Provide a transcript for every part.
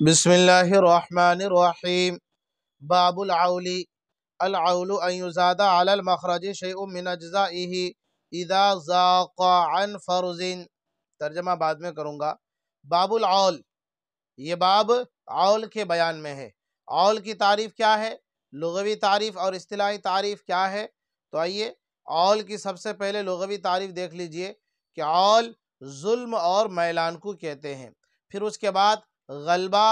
बसमीम बाबुलआउली अलाउलज़ादा अलमखरज शैमिनजाही इदा ज़ाक़ान फ़रुज़िन तर्जमा बाद में करूँगा बाबुलआल ये बाब आउल के बयान में है आउल की तारीफ़ क्या है लगवी तारीफ़ और अतलाही तारीफ़ क्या है तो आइए आउल की सबसे पहले लगवी तारीफ़ देख लीजिए कि आउल जुल्म और मैलान को कहते हैं फिर उसके बाद गलबा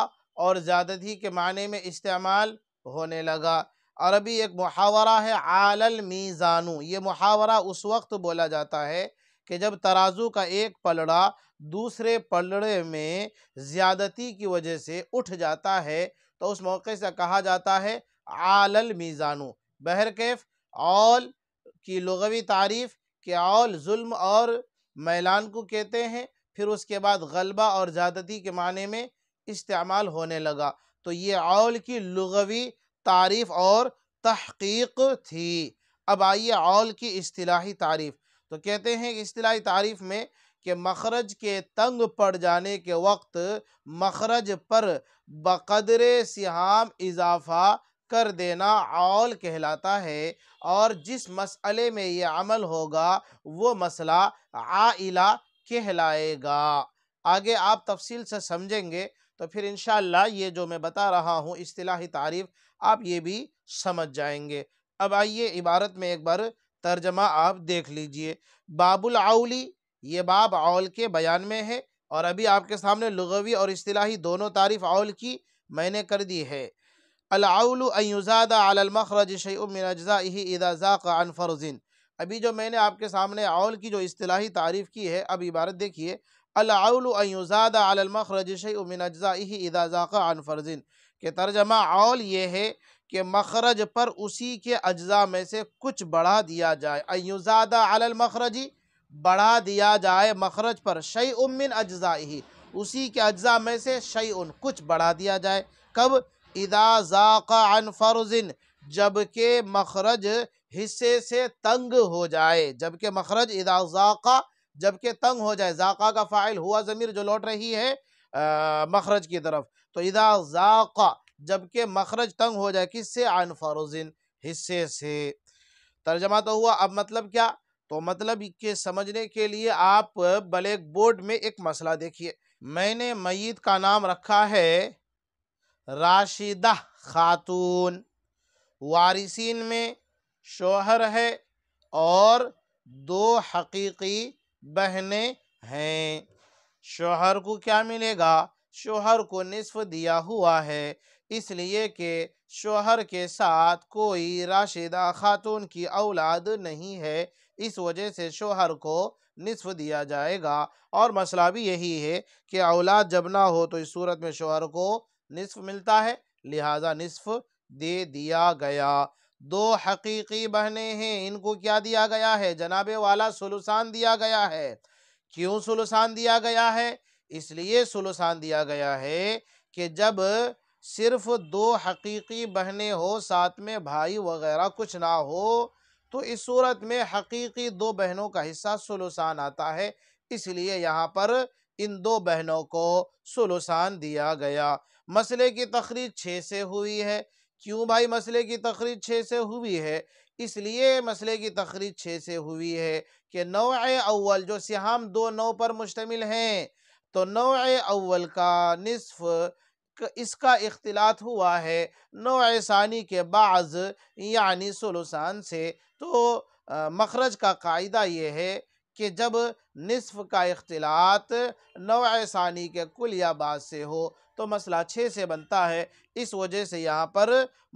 और ज़्यादती के माعنی में इस्तेमाल होने लगा अरबी एक मुहावरा है आलल मीज़ानू ये मुहावरा उस वक्त बोला जाता है कि जब तराजू का एक पलड़ा दूसरे पलड़े में ज़्यादती की वजह से उठ जाता है तो उस मौके से कहा जाता है आलल मीज़ानू कैफ ओल की लगवी तारीफ़ के ओल जुल्म और मैलान को कहते हैं फिर उसके बाद गलबा और ज़्यादती के माने में इस्तेमाल होने लगा तो ये औल की लगवी तारीफ़ और तहकीक थी अब आइए औल की असलाही तारीफ़ तो कहते हैं कि तारीफ़ में कि मखरज के तंग पड़ जाने के वक्त मखरज पर बकदर सिहाम इजाफा कर देना आल कहलाता है और जिस मसले में ये अमल होगा वो मसला आइला कहलाएगा आगे आप तफसील से समझेंगे तो फिर इन ये जो मैं बता रहा हूँ अतलाही तारीफ़ आप ये भी समझ जाएंगे अब आइए इबारत में एक बार तर्जमा आप देख लीजिए बाबुल आउली ये बाब आउल के बयान में है और अभी आपके सामने लगवी और अतलाही दोनों तारीफ़ आउल की मैंने कर दी है अलाउलुज़ादा ही इदाज़ा का अनफरजिन अभी जो मैंने आपके सामने आउल की जो असलाही तारीफ़ की है अब इबारत देखिए अलाउलज़ाद अलमखरजमिन अजाज़ाक़ा अनफरजिन के तर्जमा आउल ये है कि मखरज पर उसी के अज्जा में से कुछ बढ़ा दिया जाए अयुज़ादा अलमखरजी बढ़ा दिया जाए मखरज पर शई उमिन अज्जा ही उसी के अज्जा में से शई उन कुछ बढ़ा दिया जाए कब इदाजाक़ा अनफरजिन जबकि मखरज हिस्से से तंग हो जाए जबकि मखरज इदाजाका जबकि तंग हो जाए जाका का फ़ाइल हुआ ज़मीर जो लौट रही है आ, मखरज की तरफ तो इदाजाका जबकि मखरज तंग हो जाए किससे आन फारोजिन हिस्से से तर्जमा तो हुआ अब मतलब क्या तो मतलब के समझने के लिए आप ब्लैक बोर्ड में एक मसला देखिए मैंने मयत का नाम रखा है राशिदा खातून वारिसिन में शोहर है और दो हकीकी बहनें हैं शोहर को क्या मिलेगा शोहर को निसफ दिया हुआ है इसलिए कि शोहर के साथ कोई राशिदा खातून की औलाद नहीं है इस वजह से शोहर को निसफ दिया जाएगा और मसला भी यही है कि औलाद जब ना हो तो इस सूरत में शोहर को निसफ मिलता है लिहाजा निसफ दे दिया गया दो हकीकी बहनें हैं इनको क्या दिया गया है जनाबे वाला सुलसान दिया गया है क्यों सुलसान दिया गया है इसलिए सुलसान दिया गया है कि जब सिर्फ दो हकीकी बहनें हो साथ में भाई वगैरह कुछ ना हो तो इस सूरत में हकीकी दो बहनों का हिस्सा सुलसान आता है इसलिए यहाँ पर इन दो बहनों को सुलसान दिया गया मसले की तकरीर छः से हुई है क्यों भाई मसले की तकरीर छः से हुई है इसलिए मसले की तकरीज छः से हुई है कि नौ अव्वल जो सिहाम दो नौ पर मुश्तमिल हैं तो नौ अव्वल का नसफ़ इसका इख्तलात हुआ है नौ सानी के बाज़ यानी सलसान से तो मखरज का कायदा ये है कि जब निसफ़ का अख्तिलात नौसानी के कुल या बाद से हो तो मसला छः से बनता है इस वजह से यहाँ पर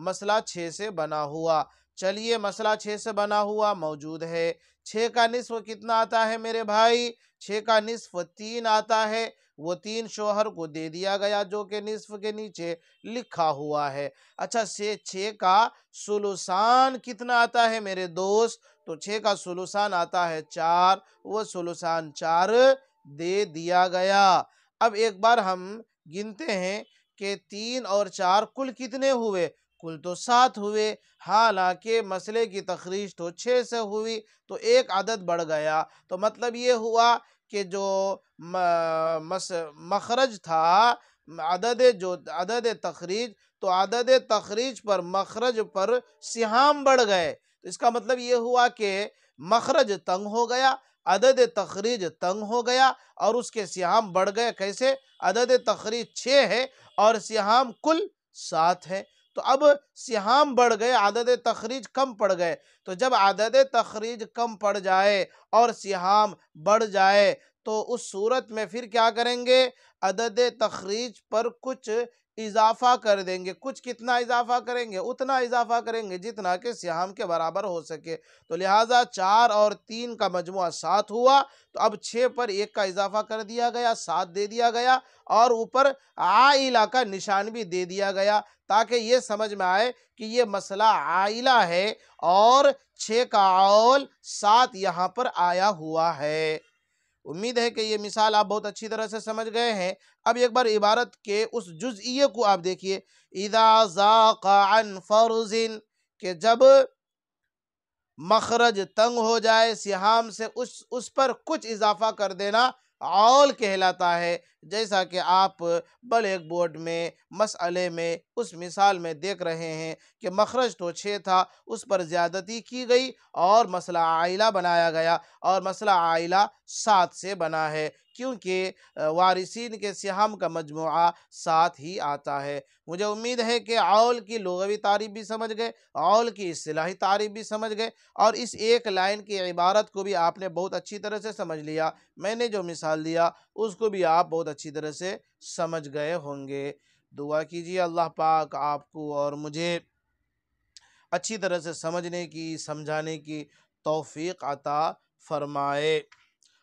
मसला छः से बना हुआ चलिए मसला छः से बना हुआ मौजूद है छः का निसफ कितना आता है मेरे भाई छः का निसफ तीन आता है वो तीन शोहर को दे दिया गया जो कि निसफ के नीचे लिखा हुआ है अच्छा से छः का सुलुसान कितना आता है मेरे दोस्त तो छः का सुलुसान आता है चार वो सुलुसान चार दे दिया गया अब एक बार हम गिनते हैं कि तीन और चार कुल कितने हुए कुल तो सात हुए हालांकि मसले की तखरीज तो छः से हुई तो एक आदत बढ़ गया तो मतलब ये हुआ कि जो मस मखरज था अदद जो अदद तखरीज तो अदद तखरीज पर मखरज पर सिहाम बढ़ गए तो इसका मतलब ये हुआ कि मखरज तंग हो गया अदद तखरीज तंग हो गया और उसके सिहाम बढ़ गए कैसे अदद तखरीज छः है और सिहाम कुल सात है तो अब सिहाम बढ़ गए आदद तखरीज कम पड़ गए तो जब आदद तखरीज कम पड़ जाए और सिहाम बढ़ जाए तो उस सूरत में फिर क्या करेंगे अदद तखरीज पर कुछ इजाफा कर देंगे कुछ कितना इजाफा करेंगे उतना इजाफा करेंगे जितना कि सियाम के बराबर हो सके तो लिहाजा चार और तीन का मजमु सात हुआ तो अब छः पर एक का इजाफा कर दिया गया सात दे दिया गया और ऊपर आइला का निशान भी दे दिया गया ताकि ये समझ में आए कि ये मसला आइला है और छः का अल सात यहाँ पर आया हुआ है उम्मीद है कि ये मिसाल आप बहुत अच्छी तरह से समझ गए हैं अब एक बार इबारत के उस जुज़िए को आप देखिए फ़र्जिन के जब मखरज तंग हो जाए सिहाम से उस उस पर कुछ इजाफा कर देना आल कहलाता है जैसा कि आप ब्लैक बोर्ड में मसले में उस मिसाल में देख रहे हैं कि मखरज तो छः था उस पर ज़्यादती की गई और मसला आयला बनाया गया और मसला आयला सात से बना है क्योंकि वारिसिन के सियाम का मजमू साथ ही आता है मुझे उम्मीद है कि आउल की लगवी तारीफ भी समझ गए आउल की असलाही तारीफ भी समझ गए और इस एक लाइन की इबारत को भी आपने बहुत अच्छी तरह से समझ लिया मैंने जो मिसाल दिया उसको भी आप बहुत अच्छी तरह से समझ गए होंगे दुआ कीजिए अल्लाह पाक आपको और मुझे अच्छी तरह से समझने की समझाने की तोफ़ी अता फरमाए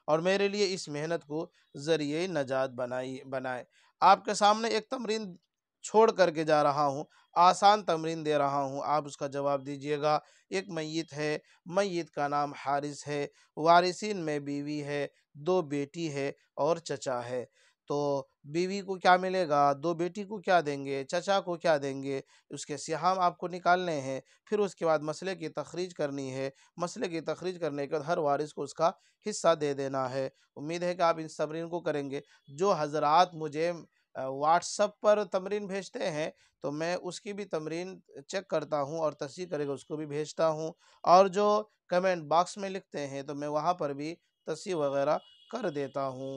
और मेरे लिए इस मेहनत को ज़रिए नजात बनाई बनाए आपके सामने एक तमरीन छोड़ करके जा रहा हूँ आसान तमरीन दे रहा हूँ आप उसका जवाब दीजिएगा एक मैत है मैत का नाम हारिस है वारिसिन में बीवी है दो बेटी है और चचा है तो बीवी को क्या मिलेगा दो बेटी को क्या देंगे चचा को क्या देंगे उसके सियाम आपको निकालने हैं फिर उसके बाद मसले की तखरीज करनी है मसले की तखरीज करने के बाद हर वारिस को उसका हिस्सा दे देना है उम्मीद है कि आप इन तमरीन को करेंगे जो हजरात मुझे व्हाट्सअप पर तमरीन भेजते हैं तो मैं उसकी भी तमरीन चेक करता हूँ और तस्वीर करेगा उसको भी भेजता हूँ और जो कमेंट बॉक्स में लिखते हैं तो मैं वहाँ पर भी तस्वीर वगैरह कर देता हूँ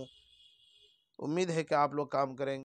उम्मीद है कि आप लोग काम करेंगे